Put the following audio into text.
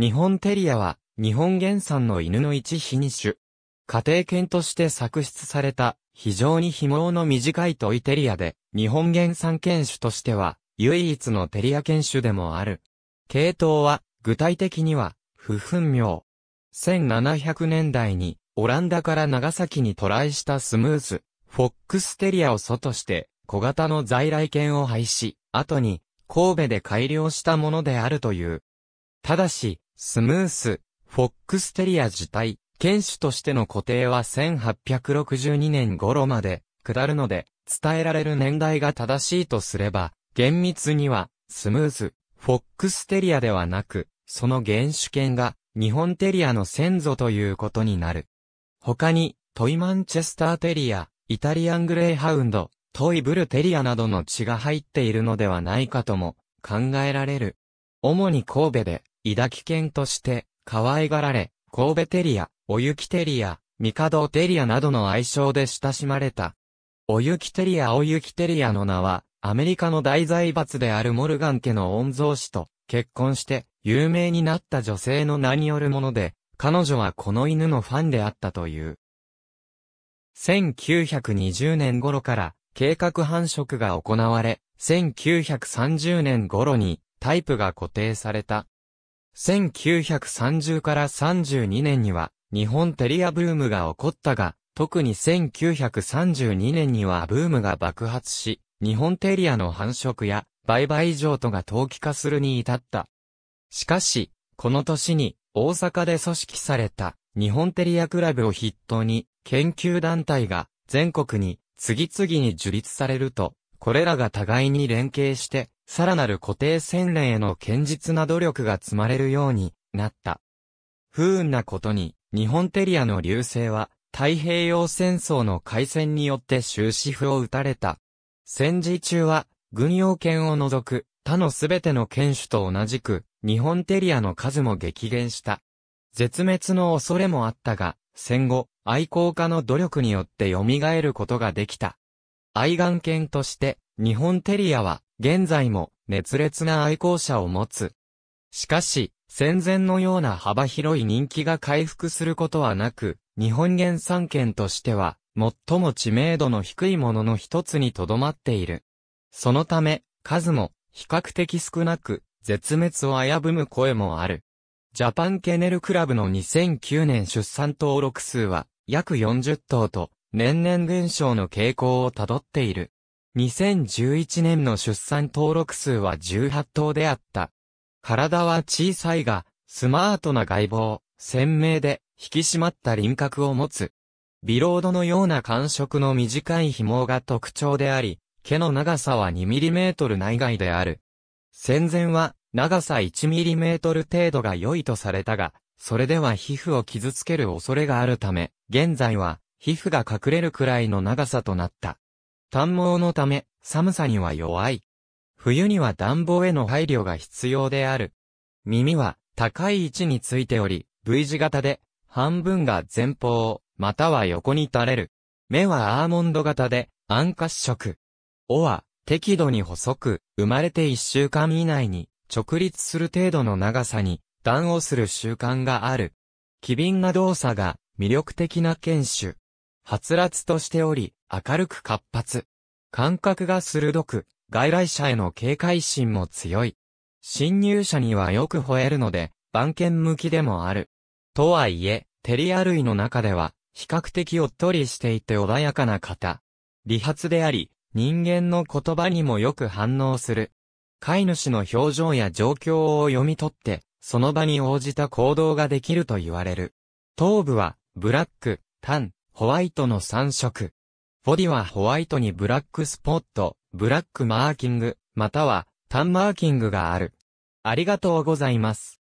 日本テリアは、日本原産の犬の一品種。家庭犬として作出された、非常に紐の短いトイテリアで、日本原産犬種としては、唯一のテリア犬種でもある。系統は、具体的には、不分明。1700年代に、オランダから長崎に渡来したスムース、フォックステリアを祖として、小型の在来犬を廃止、後に、神戸で改良したものであるという。ただし、スムース、フォックステリア自体、犬種としての固定は1862年頃まで下るので、伝えられる年代が正しいとすれば、厳密には、スムース、フォックステリアではなく、その原種犬が、日本テリアの先祖ということになる。他に、トイマンチェスターテリア、イタリアングレイハウンド、トイブルテリアなどの血が入っているのではないかとも考えられる。主に神戸で抱き犬として可愛がられ、神戸テリア、おゆきテリア、帝テリアなどの愛称で親しまれた。おゆきテリアおゆきテリアの名は、アメリカの大財閥であるモルガン家の御曹司と結婚して有名になった女性の名によるもので、彼女はこの犬のファンであったという。1920年頃から計画繁殖が行われ、1930年頃にタイプが固定された。1930から32年には、日本テリアブームが起こったが、特に1932年にはブームが爆発し、日本テリアの繁殖や売買譲渡が陶器化するに至った。しかし、この年に大阪で組織された日本テリアクラブを筆頭に研究団体が全国に次々に樹立されると、これらが互いに連携してさらなる固定洗練への堅実な努力が積まれるようになった。不運なことに、日本テリアの流星は、太平洋戦争の開戦によって終止符を打たれた。戦時中は、軍用犬を除く、他のすべての犬種と同じく、日本テリアの数も激減した。絶滅の恐れもあったが、戦後、愛好家の努力によって蘇ることができた。愛眼犬として、日本テリアは、現在も熱烈な愛好者を持つ。しかし、戦前のような幅広い人気が回復することはなく、日本原産権としては、最も知名度の低いものの一つにとどまっている。そのため、数も比較的少なく、絶滅を危ぶむ声もある。ジャパンケネルクラブの2009年出産登録数は約40頭と年々減少の傾向をたどっている。2011年の出産登録数は18頭であった。体は小さいが、スマートな外貌、鮮明で、引き締まった輪郭を持つ。ビロードのような感触の短い紐が特徴であり、毛の長さは 2mm 内外である。戦前は、長さ 1mm 程度が良いとされたが、それでは皮膚を傷つける恐れがあるため、現在は、皮膚が隠れるくらいの長さとなった。短毛のため、寒さには弱い。冬には暖房への配慮が必要である。耳は高い位置についており、V 字型で、半分が前方、または横に垂れる。目はアーモンド型で、暗褐色。尾は、適度に細く、生まれて一週間以内に、直立する程度の長さに、暖をする習慣がある。機敏な動作が、魅力的な犬種。はつらつとしており、明るく活発。感覚が鋭く、外来者への警戒心も強い。侵入者にはよく吠えるので、番犬向きでもある。とはいえ、テリア類の中では、比較的おっとりしていて穏やかな方。理髪であり、人間の言葉にもよく反応する。飼い主の表情や状況を読み取って、その場に応じた行動ができると言われる。頭部は、ブラック、タン、ホワイトの3色。ボディはホワイトにブラックスポット、ブラックマーキング、または、タンマーキングがある。ありがとうございます。